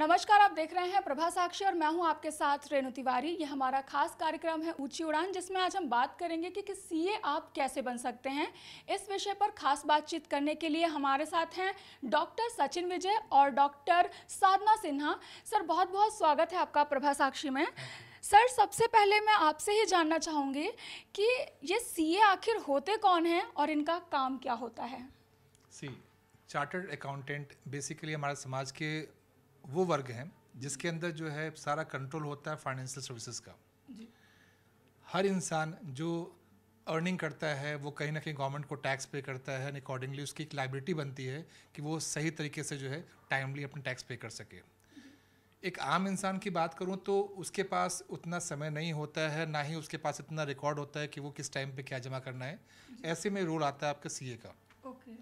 नमस्कार आप देख रहे हैं प्रभा साक्षी और मैं हूं आपके साथ रेणु तिवारी ये हमारा खास कार्यक्रम है ऊंची उड़ान जिसमें आज हम बात करेंगे कि, कि सीए आप कैसे बन सकते हैं इस विषय पर खास बातचीत करने के लिए हमारे साथ हैं डॉक्टर सचिन विजय और डॉक्टर साधना सिन्हा सर बहुत बहुत स्वागत है आपका प्रभा साक्षी में सर सबसे पहले मैं आपसे ही जानना चाहूँगी कि ये सी आखिर होते कौन हैं और इनका काम क्या होता है सी चार्टर्ड अकाउंटेंट बेसिकली हमारे समाज के वो वर्ग हैं जिसके अंदर जो है सारा कंट्रोल होता है फाइनेंशियल सर्विसेज का हर इंसान जो अर्निंग करता है वो कहीं ना कहीं गवर्नमेंट को टैक्स पे करता है एंड अकॉर्डिंगली उसकी एक लाइबिलिटी बनती है कि वो सही तरीके से जो है टाइमली अपने टैक्स पे कर सके एक आम इंसान की बात करूँ तो उसके पास उतना समय नहीं होता है ना ही उसके पास इतना रिकॉर्ड होता है कि वो किस टाइम पे क्या जमा करना है ऐसे में रोल आता है आपका सी का ओके okay.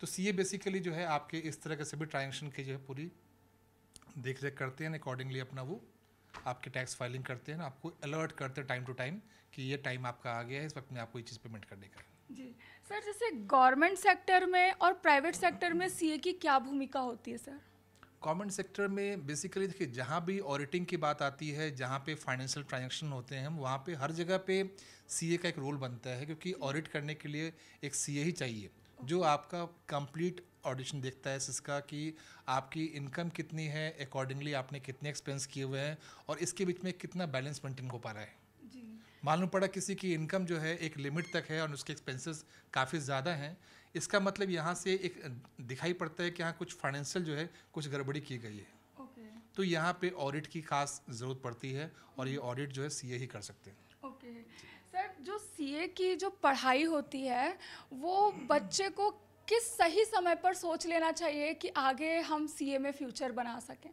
तो सी बेसिकली जो है आपके इस तरह के सभी ट्रांजेक्शन की जो है पूरी देख रेख करते हैं अकॉर्डिंगली अपना वो आपके टैक्स फाइलिंग करते हैं आपको अलर्ट करते हैं टाइम टू टाइम कि ये टाइम आपका आ गया है इस वक्त में आपको ये चीज़ पेमेंट करने का जी सर जैसे गवर्नमेंट सेक्टर में और प्राइवेट सेक्टर में सीए की क्या भूमिका होती है सर गवर्नमेंट सेक्टर में बेसिकली देखिए जहाँ भी ऑडिटिंग की बात आती है जहाँ पे फाइनेंशियल ट्रांजेक्शन होते हैं वहाँ पे हर जगह पे सी का एक रोल बनता है क्योंकि ऑडिट करने के लिए एक सी ही चाहिए जो आपका कंप्लीट ऑडिशन देखता है इसका कि आपकी इनकम कितनी है अकॉर्डिंगली आपने कितने एक्सपेंस किए हुए हैं और इसके बीच में कितना बैलेंस मेंटेन हो पा रहा है मालूम पड़ा किसी की इनकम जो है एक लिमिट तक है और उसके एक्सपेंसेस काफ़ी ज़्यादा हैं इसका मतलब यहाँ से एक दिखाई पड़ता है कि यहाँ कुछ फाइनेंशियल जो है कुछ गड़बड़ी की गई है okay. तो यहाँ पे ऑडिट की खास ज़रूरत पड़ती है और ये ऑडिट हम्म। जो है सीए ही कर सकते हैं ओके okay. सर जो सीए की जो पढ़ाई होती है वो हम्म। बच्चे को किस सही समय पर सोच लेना चाहिए कि आगे हम सी में फ्यूचर बना सकें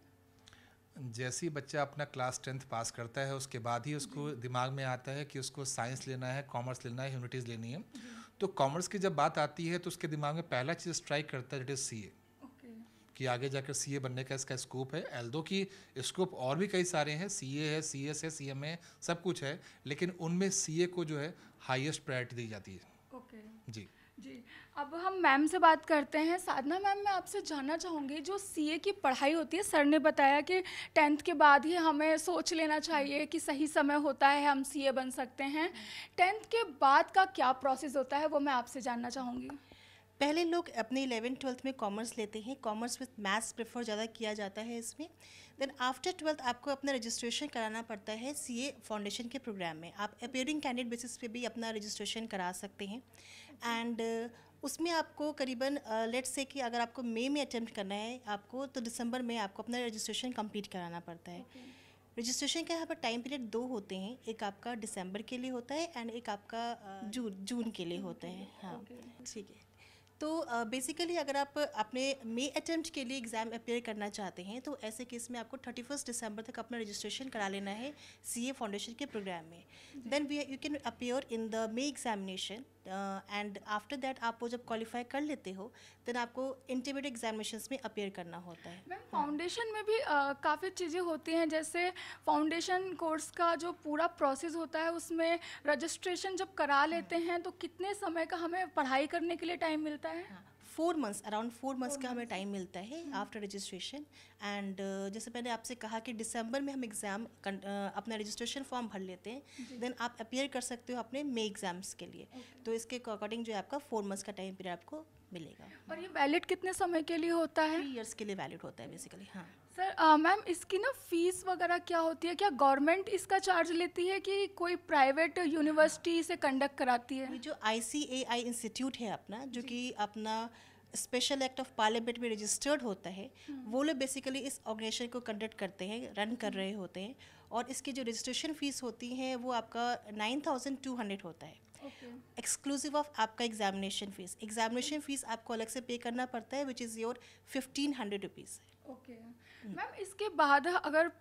जैसे ही बच्चा अपना क्लास टेंथ पास करता है उसके बाद ही उसको दिमाग में आता है कि उसको साइंस लेना है कॉमर्स लेना है ह्यूमनिटीज़ लेनी है तो कॉमर्स की जब बात आती है तो उसके दिमाग में पहला चीज़ स्ट्राइक करता है इट इज़ सी ए कि आगे जाकर सी बनने का इसका स्कोप है दो की स्कोप और भी कई सारे हैं सी है सी एस है सी एम है सब कुछ है लेकिन उनमें सी को जो है हाइएस्ट प्रायोरिटी दी जाती है ओके okay. जी जी अब हम मैम से बात करते हैं साधना मैम मैं आपसे जानना चाहूँगी जो सीए की पढ़ाई होती है सर ने बताया कि टेंथ के बाद ही हमें सोच लेना चाहिए कि सही समय होता है हम सीए बन सकते हैं टेंथ के बाद का क्या प्रोसेस होता है वो मैं आपसे जानना चाहूँगी पहले लोग अपने इलेवन ट्वेल्थ में कॉमर्स लेते हैं कॉमर्स विथ मैथ्स प्रेफर ज़्यादा किया जाता है इसमें देन आफ्टर ट्वेल्थ आपको अपना रजिस्ट्रेशन कराना पड़ता है सी ए फाउंडेशन के प्रोग्राम में आप अपेयरिंग कैंडिडेट बेसिस पे भी अपना रजिस्ट्रेशन करा सकते हैं एंड उसमें आपको करीबन लेट से कि अगर आपको मई में अटैम्प्ट करना है आपको तो दिसंबर में आपको अपना रजिस्ट्रेशन कंप्लीट कराना पड़ता है रजिस्ट्रेशन का यहाँ पर टाइम पीरियड दो होते हैं एक आपका दिसंबर के लिए होता है एंड एक आपका जून जून के लिए होता है हाँ ठीक है तो बेसिकली uh, अगर आप अपने मे अटैम्प्ट के लिए एग्ज़ाम अपेयर करना चाहते हैं तो ऐसे केस में आपको थर्टी फर्स्ट दिसंबर तक अपना रजिस्ट्रेशन करा लेना है सी ए फाउंडेशन के प्रोग्राम में then we you can appear in the May examination and after that आप वो जब क्वालिफाई कर लेते हो देन आपको इंटरमीडिएट एग्जामिनेशन में अपेयर करना होता है मैम फाउंडेशन में भी काफ़ी चीज़ें होती हैं जैसे फाउंडेशन कोर्स का जो पूरा प्रोसेस होता है उसमें रजिस्ट्रेशन जब करा लेते हैं तो कितने समय का हमें पढ़ाई करने के लिए टाइम मिलता है हाँ। Four months around four months का हमें टाइम मिलता है आफ्टर रजिस्ट्रेशन एंड जैसे मैंने आपसे कहा कि दिसंबर में हम एग्ज़ाम uh, अपना रजिस्ट्रेशन फॉर्म भर लेते हैं देन आप अपेयर कर सकते हो अपने मे एग्ज़ाम्स के लिए okay. तो इसके अकॉर्डिंग जो है आपका फोर मंथ्स का टाइम पीरियड आपको मिलेगा और ये वैलिड कितने समय के लिए होता है थ्री के लिए वैलिड होता है बेसिकली हाँ सर मैम इसकी ना फीस वगैरह क्या होती है क्या गवर्नमेंट इसका चार्ज लेती है कि कोई प्राइवेट यूनिवर्सिटी इसे कंडक्ट कराती है जो आई इंस्टीट्यूट है अपना जो कि अपना स्पेशल एक्ट ऑफ पार्लियामेंट में रजिस्टर्ड होता है हम्म। वो लोग बेसिकली इस ऑर्गेनाइजेशन को कंडक्ट करते हैं रन कर रहे होते हैं और इसकी जो रजिस्ट्रेशन फीस होती है वो आपका नाइन थाउजेंड टू हंड्रेड होता है एक्सक्लूसिव ऑफ आपका एग्जामिनेशन फीस एग्जामिनेशन फीस आपको अलग से पे करना पड़ता है which is your fifteen hundred rupees okay ma'am इसके बाद अगर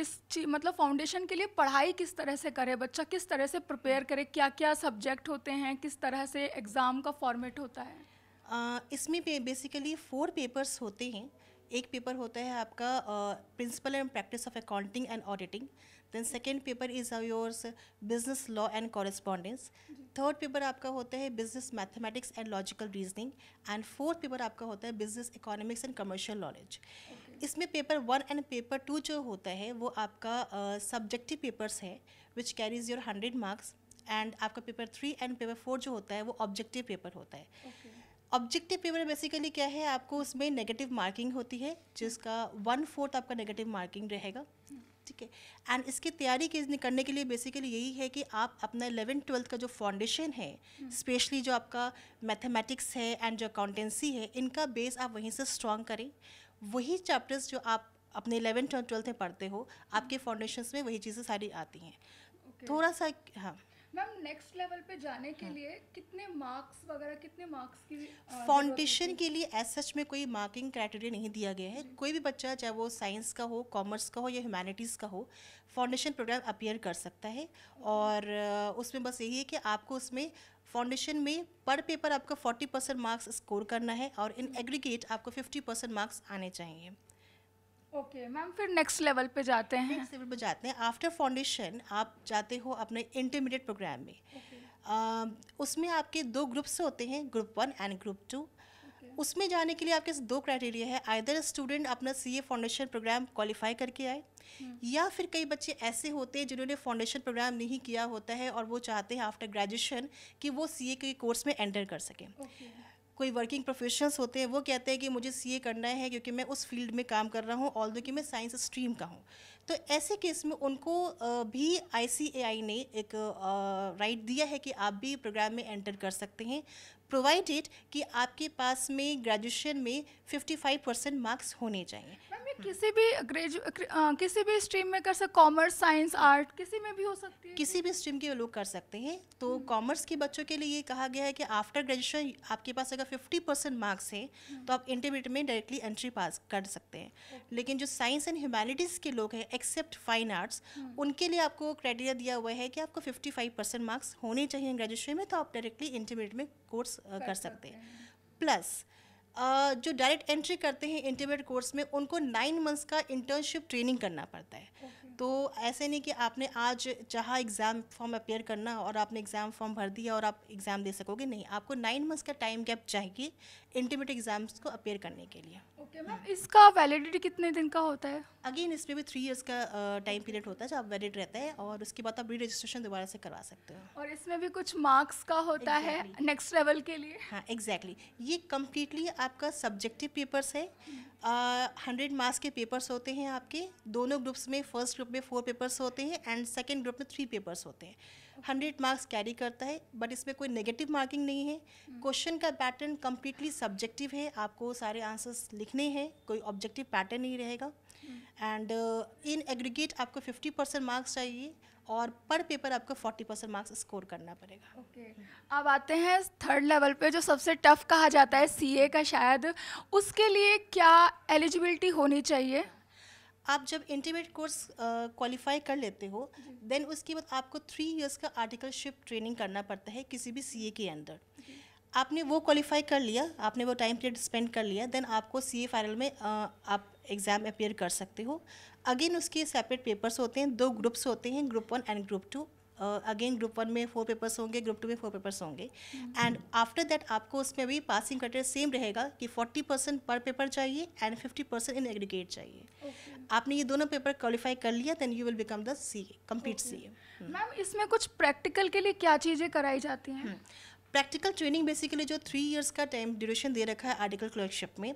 इस मतलब फाउंडेशन के लिए पढ़ाई किस तरह से करे बच्चा किस तरह से प्रिपेयर करे क्या क्या सब्जेक्ट होते हैं किस तरह से एग्ज़ाम का फॉर्मेट होता है इसमें बेसिकली फोर पेपर्स होते हैं एक पेपर होता है आपका principle and practice of accounting and auditing then second paper is yours business law and correspondence third paper आपका होता है business mathematics and logical reasoning and fourth paper आपका होता है business economics and commercial knowledge इसमें paper one and paper two जो होता है वो आपका सब्जेक्टिव पेपर्स है which carries your hundred marks and आपका paper three and paper four जो होता है वो ऑब्जेक्टिव पेपर होता है ऑब्जेक्टिव पेपर बेसिकली क्या है आपको उसमें नेगेटिव मार्किंग होती है जिसका वन फोर्थ आपका नेगेटिव मार्किंग रहेगा ठीक है एंड इसकी तैयारी के करने के लिए बेसिकली यही है कि आप अपना इलेवन ट्वेल्थ का जो फाउंडेशन है स्पेशली जो आपका मैथमेटिक्स है एंड जो अकाउंटेंसी है इनका बेस आप वहीं से स्ट्रॉन्ग करें वही चैप्टर्स जो आप अपने इलेवेंथ और ट्वेल्थ में पढ़ते हो आपके फाउंडेशन में वही चीज़ें सारी आती हैं okay. थोड़ा सा हाँ मैम नेक्स्ट लेवल पे जाने के हाँ। लिए कितने मार्क्स वगैरह कितने मार्क्स की फाउंडेशन uh, के लिए एज सच में कोई मार्किंग क्राइटेरिया नहीं दिया गया है कोई भी बच्चा चाहे वो साइंस का हो कॉमर्स का हो या ह्यूमैनिटीज़ का हो फाउंडेशन प्रोग्राम अपीयर कर सकता है और uh, उसमें बस यही है कि आपको उसमें फाउंडेशन में पर पेपर आपका फोर्टी परसेंट मार्क्स स्कोर करना है और इन एग्रीगेट आपको फिफ्टी परसेंट मार्क्स आने चाहिए ओके मैम फिर नेक्स्ट लेवल पे जाते हैं नेक्स्ट लेवल पे जाते हैं आफ्टर फाउंडेशन आप जाते हो अपने इंटरमीडिएट प्रोग्राम में okay. उसमें आपके दो ग्रुप्स होते हैं group one and group two उसमें जाने के लिए आपके दो क्राइटेरिया है आइदर स्टूडेंट अपना C A foundation program qualify करके आए हम्म। या फिर कई बच्चे ऐसे होते हैं जिन्होंने फाउंडेशन प्रोग्राम नहीं किया होता है और वो चाहते हैं आफ्टर ग्रेजुएशन कि वो सी ए के कोर्स में एंटर कर सकें okay. कोई वर्किंग प्रोफेशनल्स होते हैं वो कहते हैं कि मुझे सीए करना है क्योंकि मैं उस फील्ड में काम कर रहा हूँ ऑल दो कि मैं साइंस स्ट्रीम का हूँ तो ऐसे केस में उनको भी आई ने एक राइट दिया है कि आप भी प्रोग्राम में एंटर कर सकते हैं प्रोवाइडेड कि आपके पास में ग्रेजुएशन में 55 परसेंट मार्क्स होने चाहिए किसी भी ग्रेजु किसी भी स्ट्रीम में कर सकते कॉमर्स साइंस आर्ट किसी में भी हो सकती है किसी भी स्ट्रीम के लोग कर सकते हैं तो हम्म। कॉमर्स के बच्चों के लिए ये कहा गया है कि आफ्टर ग्रेजुएशन आपके पास अगर 50 परसेंट मार्क्स हैं हम्म। तो आप इंटरमीडिएट में डायरेक्टली एंट्री पास कर सकते हैं लेकिन जो साइंस एंड ह्यूमैनिटीज़ के लोग हैं एक्सेप्ट फाइन आर्ट्स हम्म। उनके लिए आपको क्राइटेरिया दिया हुआ है कि आपको फिफ्टी मार्क्स होने चाहिए ग्रेजुएशन में तो आप डायरेक्टली इंटरमीडिएट में कोर्स कर सकते हैं प्लस जो डायरेक्ट एंट्री करते हैं इंटरमीडिएट कोर्स में उनको नाइन मंथ्स का इंटर्नशिप ट्रेनिंग करना पड़ता है तो ऐसे नहीं कि आपने आज चाहा एग्ज़ाम फॉर्म अपेयर करना और आपने एग्ज़ाम फॉर्म भर दिया और आप एग्ज़ाम दे सकोगे नहीं आपको नाइन मंथ्स का टाइम गैप चाहिए इंटीमेट एग्ज़ाम्स को अपेयर करने के लिए ओके okay, मैम इसका वैलिडिटी कितने दिन का होता है अगेन इसमें भी थ्री ईयर्स का टाइम पीरियड होता है जो आप वैलिड रहता है और उसके बाद आप री रजिस्ट्रेशन दोबारा से करवा सकते हो और इसमें भी कुछ मार्क्स का होता exactly. है नेक्स्ट लेवल के लिए हाँ एग्जैक्टली exactly. ये कम्प्लीटली आपका सब्जेक्टिव पेपर्स है हंड्रेड मार्क्स के पेपर्स होते हैं आपके दोनों ग्रुप्स में फर्स्ट ग्रुप में फोर पेपर्स होते हैं एंड सेकेंड ग्रुप में थ्री पेपर्स होते हैं हंड्रेड मार्क्स कैरी करता है बट इसमें कोई नेगेटिव मार्किंग नहीं है क्वेश्चन का पैटर्न कम्प्लीटली सब्जेक्टिव है आपको सारे आंसर्स लिखने हैं कोई ऑब्जेक्टिव पैटर्न नहीं रहेगा एंड इन एग्रीगेट आपको फिफ्टी परसेंट मार्क्स चाहिए और पर पेपर आपको 40 परसेंट मार्क्स स्कोर करना पड़ेगा ओके okay. अब आते हैं थर्ड लेवल पे जो सबसे टफ कहा जाता है सीए का शायद उसके लिए क्या एलिजिबिलिटी होनी चाहिए आप जब इंटरमीडिएट कोर्स क्वालिफाई कर लेते हो देन उसके बाद आपको थ्री इयर्स का आर्टिकलशिप ट्रेनिंग करना पड़ता है किसी भी सीए के अंदर आपने वो क्वालिफाई कर लिया आपने वो टाइम पीरियड स्पेंड कर लिया देन आपको सी ए फाइनल में आ, आप एग्ज़ाम अपेयर कर सकते हो अगेन उसके सेपरेट पेपर्स होते हैं दो ग्रुप्स होते हैं group one and group two again group one में फोर पेपर्स होंगे ग्रुप टू में फोर पेपर्स होंगे एंड आफ्टर दैट आपको उसमें भी पासिंग क्राइटेरिया सेम रहेगा कि फोर्टी परसेंट पर पेपर चाहिए and fifty percent in aggregate चाहिए okay. आपने ये दोनों पेपर क्वालिफाई कर लिया then you will become the C complete C ma'am इसमें कुछ प्रैक्टिकल के लिए क्या चीज़ें कराई जाती हैं हम्म। प्रैक्टिकल ट्रेनिंग बेसिकली जो थ्री इयर्स का टाइम ड्यूरेशन दे रखा है आर्टिकल क्लर्कशिप में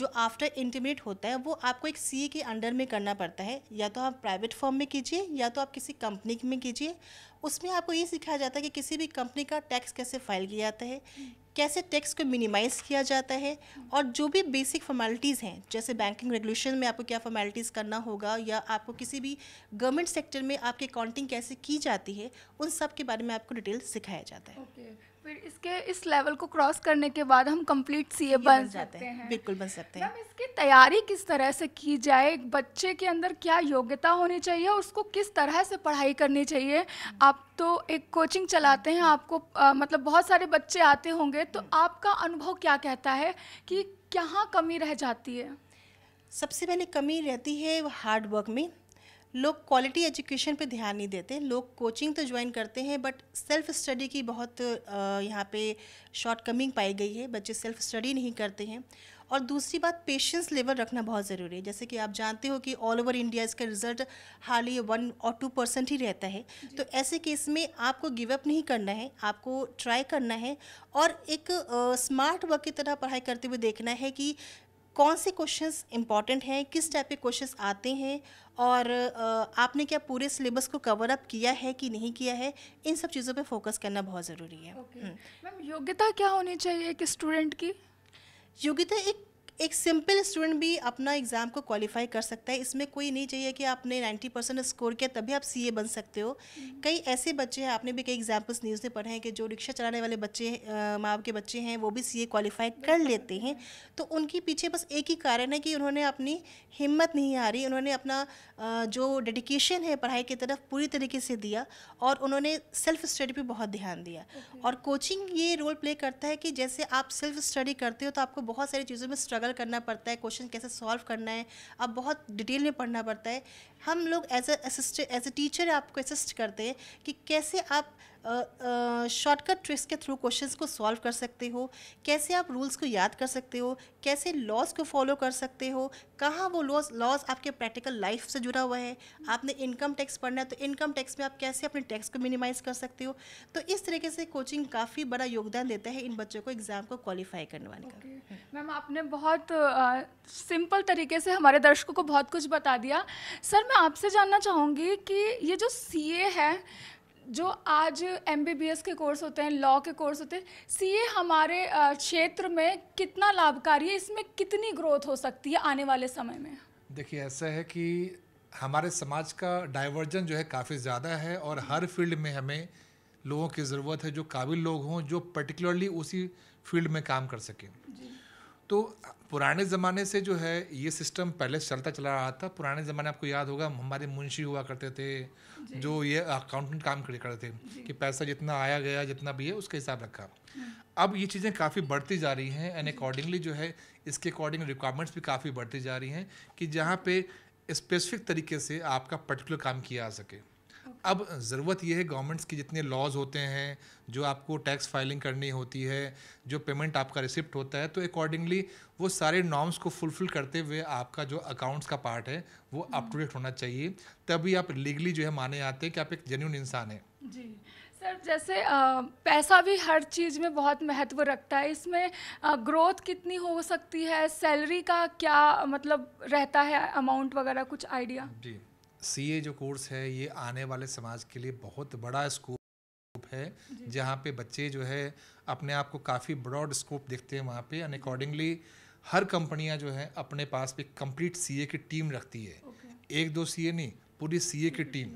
जो आफ्टर इंटरमीडिएट होता है वो आपको एक सी के अंडर में करना पड़ता है या तो आप प्राइवेट फॉर्म में कीजिए या तो आप किसी कंपनी में कीजिए उसमें आपको ये सिखाया जाता है कि किसी भी कंपनी का टैक्स कैसे फाइल किया जाता है कैसे टैक्स को मिनिमाइज़ किया जाता है और जो भी बेसिक फॉर्मेलिटीज़ हैं जैसे बैंकिंग रेगुलेशन में आपको क्या फॉर्मेलिटीज़ करना होगा या आपको किसी भी गवर्नमेंट सेक्टर में आपकी अकाउंटिंग कैसे की जाती है उन सब के बारे में आपको डिटेल सिखाया जाता है okay. फिर इसके इस लेवल को क्रॉस करने के बाद हम कंप्लीट सी बन, बन जाते हैं।, हैं बिल्कुल बन सकते हैं इसकी तैयारी किस तरह से की जाए बच्चे के अंदर क्या योग्यता होनी चाहिए उसको किस तरह से पढ़ाई करनी चाहिए आप तो एक कोचिंग चलाते हैं आपको आ, मतलब बहुत सारे बच्चे आते होंगे तो हम्म। आपका अनुभव क्या कहता है कि कहाँ कमी रह जाती है सबसे पहले कमी रहती है हार्ड वर्क में लोग क्वालिटी एजुकेशन पे ध्यान नहीं देते लोग कोचिंग तो ज्वाइन करते हैं बट सेल्फ स्टडी की बहुत यहाँ पे शॉर्ट कमिंग पाई गई है बच्चे सेल्फ स्टडी नहीं करते हैं और दूसरी बात पेशेंस लेवल रखना बहुत ज़रूरी है जैसे कि आप जानते हो कि ऑल ओवर इंडिया इसका रिजल्ट हाल ही वन और टू परसेंट ही रहता है तो ऐसे केस में आपको गिव अप नहीं करना है आपको ट्राई करना है और एक स्मार्ट वर्क की तरह पढ़ाई करते हुए देखना है कि कौन से क्वेश्चंस इंपॉर्टेंट हैं किस टाइप के क्वेश्चंस आते हैं और आपने क्या पूरे सिलेबस को कवर अप किया है कि नहीं किया है इन सब चीज़ों पे फोकस करना बहुत ज़रूरी है okay. हम्म। मैम योग्यता क्या होनी चाहिए एक स्टूडेंट की योग्यता एक एक सिंपल स्टूडेंट भी अपना एग्ज़ाम को क्वालिफाई कर सकता है इसमें कोई नहीं चाहिए कि आपने 90 परसेंट स्कोर किया तभी आप सीए बन सकते हो हम्म। कई ऐसे बच्चे हैं आपने भी कई एग्जाम्पल्स न्यूज़ में पढ़े हैं कि जो रिक्शा चलाने वाले बच्चे माँ के बच्चे हैं वो भी सी क्वालिफाई कर लेते हैं तो उनके पीछे बस एक ही कारण है कि उन्होंने अपनी हिम्मत नहीं हारी उन्होंने अपना जो डेडिकेशन है पढ़ाई की तरफ पूरी तरीके से दिया और उन्होंने सेल्फ स्टडी पर बहुत ध्यान दिया और कोचिंग ये रोल प्ले करता है कि जैसे आप सेल्फ स्टडी करते हो तो आपको बहुत सारी चीज़ों में स्ट्रगल स्ट्रगल करना पड़ता है क्वेश्चन कैसे सॉल्व करना है अब बहुत डिटेल में पढ़ना पड़ता है हम लोग as a assist as a teacher आपको असिस्ट करते हैं कि कैसे आप शॉर्टकट ट्रिक्स के थ्रू क्वेश्चंस को सॉल्व कर सकते हो कैसे आप रूल्स को याद कर सकते हो कैसे लॉज को फॉलो कर सकते हो कहाँ वो लॉज लॉज आपके प्रैक्टिकल लाइफ से जुड़ा हुआ है आपने इनकम टैक्स पढ़ना है तो इनकम टैक्स में आप कैसे अपने टैक्स को मिनिमाइज़ कर सकते हो तो इस तरीके से कोचिंग काफ़ी बड़ा योगदान देता है इन बच्चों को एग्ज़ाम को क्वालिफाई करवाने का मैम आपने बहुत सिंपल तरीके से हमारे दर्शकों को बहुत कुछ बता दिया सर मैं आपसे जानना चाहूँगी कि ये जो सी है जो आज एम के कोर्स होते हैं लॉ के कोर्स होते हैं सीए हमारे क्षेत्र में कितना लाभकारी है इसमें कितनी ग्रोथ हो सकती है आने वाले समय में देखिए ऐसा है कि हमारे समाज का डाइवर्जन जो है काफ़ी ज़्यादा है और हर फील्ड में हमें लोगों की ज़रूरत है जो काबिल लोग हों जो पर्टिकुलरली उसी फील्ड में काम कर सकें तो पुराने ज़माने से जो है ये सिस्टम पहले चलता चला रहा था पुराने ज़माने आपको याद होगा हमारे मुंशी हुआ करते थे जो ये अकाउंटेंट काम करते थे कि पैसा जितना आया गया जितना भी है उसका हिसाब रखा हम्म। अब ये चीज़ें काफ़ी बढ़ती जा रही हैं एंड अकॉर्डिंगली जो है इसके अकॉर्डिंग रिक्वायरमेंट्स भी काफ़ी बढ़ती जा रही हैं कि जहाँ पे स्पेसिफिक तरीके से आपका पर्टिकुलर काम किया जा सके अब ज़रूरत यह है गवर्नमेंट्स के जितने लॉज होते हैं जो आपको टैक्स फाइलिंग करनी होती है जो पेमेंट आपका रिसिप्ट होता है तो अकॉर्डिंगली वो सारे नॉर्म्स को फुलफिल करते हुए आपका जो अकाउंट्स का पार्ट है वो अप टू डेट होना चाहिए तभी आप लीगली जो है माने आते हैं कि आप एक जेन्यून इंसान हैं जी सर जैसे पैसा भी हर चीज़ में बहुत महत्व रखता है इसमें ग्रोथ कितनी हो सकती है सैलरी का क्या मतलब रहता है अमाउंट वगैरह कुछ आइडिया जी सी जो कोर्स है ये आने वाले समाज के लिए बहुत बड़ा स्कोप है जहाँ पे बच्चे जो है अपने आप को काफ़ी ब्रॉड स्कोप देखते हैं वहाँ पे एंड अकॉर्डिंगली हर कंपनियाँ जो है अपने पास पे कंप्लीट सी की टीम रखती है okay. एक दो सी नहीं पूरी सी की टीम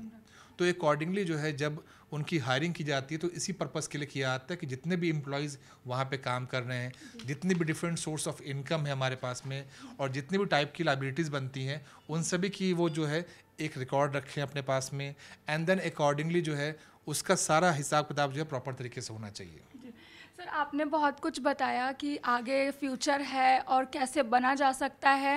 तो अकॉर्डिंगली जो है जब उनकी हायरिंग की जाती है तो इसी पर्पस के लिए किया जाता है कि जितने भी एम्प्लॉयज़ वहाँ पे काम कर रहे हैं जितने भी डिफरेंट सोर्स ऑफ इनकम है हमारे पास में और जितने भी टाइप की लाइबिलिटीज़ बनती हैं उन सभी की वो जो है एक रिकॉर्ड रखें अपने पास में एंड देन अकॉर्डिंगली जो है उसका सारा हिसाब किताब जो है प्रॉपर तरीके से होना चाहिए सर आपने बहुत कुछ बताया कि आगे फ्यूचर है और कैसे बना जा सकता है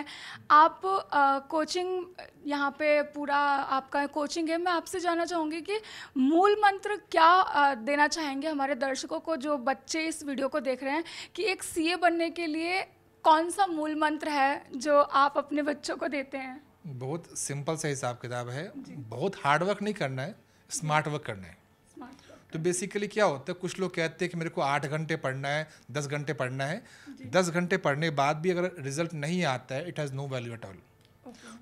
आप आ, कोचिंग यहाँ पे पूरा आपका कोचिंग है मैं आपसे जानना चाहूँगी कि मूल मंत्र क्या आ, देना चाहेंगे हमारे दर्शकों को जो बच्चे इस वीडियो को देख रहे हैं कि एक सीए बनने के लिए कौन सा मूल मंत्र है जो आप अपने बच्चों को देते हैं बहुत सिंपल सा हिसाब किताब है बहुत हार्ड वर्क नहीं करना है स्मार्ट वर्क करना है तो बेसिकली क्या होता है कुछ लोग कहते हैं कि मेरे को आठ घंटे पढ़ना है दस घंटे पढ़ना है दस घंटे पढ़ने बाद भी अगर रिजल्ट नहीं आता है it has no value at all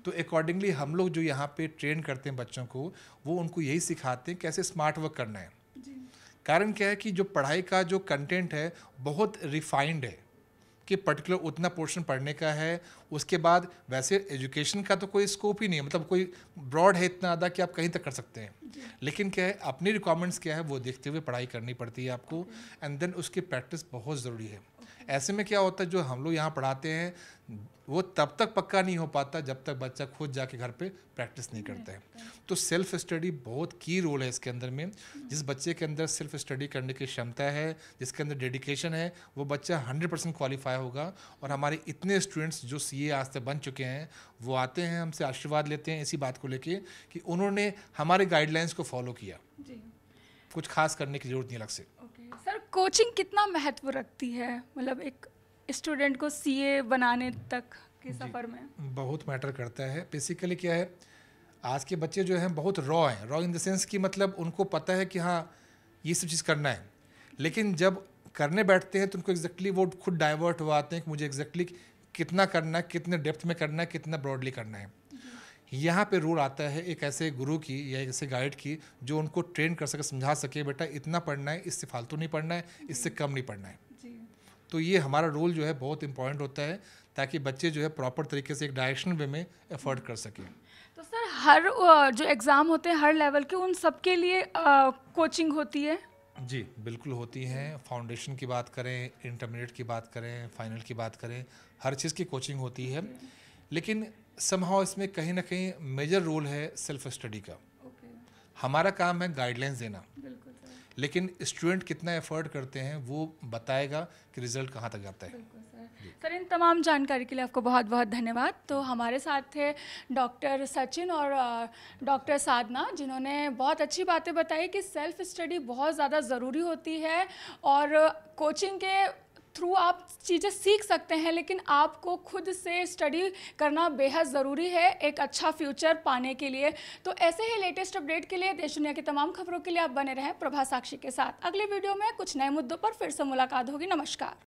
तो अकॉर्डिंगली हम लोग जो यहाँ पे ट्रेन करते हैं बच्चों को वो उनको यही सिखाते हैं कैसे स्मार्ट वर्क करना है कारण क्या है कि जो पढ़ाई का जो कंटेंट है बहुत रिफाइंड है कि पर्टिकुलर उतना पोर्शन पढ़ने का है उसके बाद वैसे एजुकेशन का तो कोई स्कोप ही नहीं है मतलब कोई ब्रॉड है इतना आधा कि आप कहीं तक कर सकते हैं लेकिन क्या है अपनी रिक्वायरमेंट्स क्या है वो देखते हुए पढ़ाई करनी पड़ती है आपको एंड देन उसकी प्रैक्टिस बहुत ज़रूरी है ऐसे में क्या होता है जो हम लोग यहाँ पढ़ाते हैं वो तब तक पक्का नहीं हो पाता जब तक बच्चा खुद जाके घर पे प्रैक्टिस नहीं करता है तो सेल्फ स्टडी बहुत की रोल है इसके अंदर में जिस हम्म। बच्चे के अंदर सेल्फ स्टडी करने की क्षमता है जिसके अंदर डेडिकेशन है वो बच्चा 100 परसेंट क्वालिफाई होगा और हमारे इतने स्टूडेंट्स जो सी आज तक बन चुके हैं वो आते हैं हमसे आशीर्वाद लेते हैं इसी बात को लेके कि उन्होंने हमारे गाइडलाइंस को फॉलो किया कुछ खास करने की जरूरत नहीं अलग से सर कोचिंग कितना महत्व रखती है मतलब एक स्टूडेंट को सीए बनाने तक के सफ़र में बहुत मैटर करता है बेसिकली क्या है आज के बच्चे जो हैं बहुत रॉ हैं रॉ इन द सेंस कि मतलब उनको पता है कि हाँ ये सब चीज़ करना है लेकिन जब करने बैठते हैं तो उनको एग्जैक्टली exactly वो खुद डाइवर्ट हो आते हैं कि मुझे एग्जैक्टली exactly कितना करना है कितने डेप्थ में करना है कितना ब्रॉडली करना है यहाँ पे रोल आता है एक ऐसे गुरु की या एक ऐसे गाइड की जो उनको ट्रेन कर सके समझा सके बेटा इतना पढ़ना है इससे फालतू नहीं पढ़ना है इससे कम नहीं पढ़ना है तो ये हमारा रोल जो है बहुत इंपॉर्टेंट होता है ताकि बच्चे जो है प्रॉपर तरीके से एक डायरेक्शन वे में एफर्ट कर सकें तो सर हर जो एग्ज़ाम होते हैं हर लेवल के उन सब के लिए आ, कोचिंग होती है जी बिल्कुल होती हैं फाउंडेशन की बात करें इंटरमीडिएट की बात करें फाइनल की बात करें हर चीज़ की कोचिंग होती है लेकिन समहाउ इसमें कहीं ना कहीं मेजर रोल है सेल्फ स्टडी का okay. हमारा काम है गाइडलाइंस देना लेकिन स्टूडेंट कितना एफर्ट करते हैं वो बताएगा कि रिजल्ट कहाँ तक जाता है सर इन तमाम जानकारी के लिए आपको बहुत बहुत धन्यवाद तो हमारे साथ थे डॉक्टर सचिन और डॉक्टर साधना जिन्होंने बहुत अच्छी बातें बताई कि सेल्फ स्टडी बहुत ज़्यादा ज़रूरी होती है और कोचिंग के थ्रू आप चीज़ें सीख सकते हैं लेकिन आपको खुद से स्टडी करना बेहद ज़रूरी है एक अच्छा फ्यूचर पाने के लिए तो ऐसे ही लेटेस्ट अपडेट के लिए देश दुनिया की तमाम खबरों के लिए आप बने रहें प्रभा साक्षी के साथ अगले वीडियो में कुछ नए मुद्दों पर फिर से मुलाकात होगी नमस्कार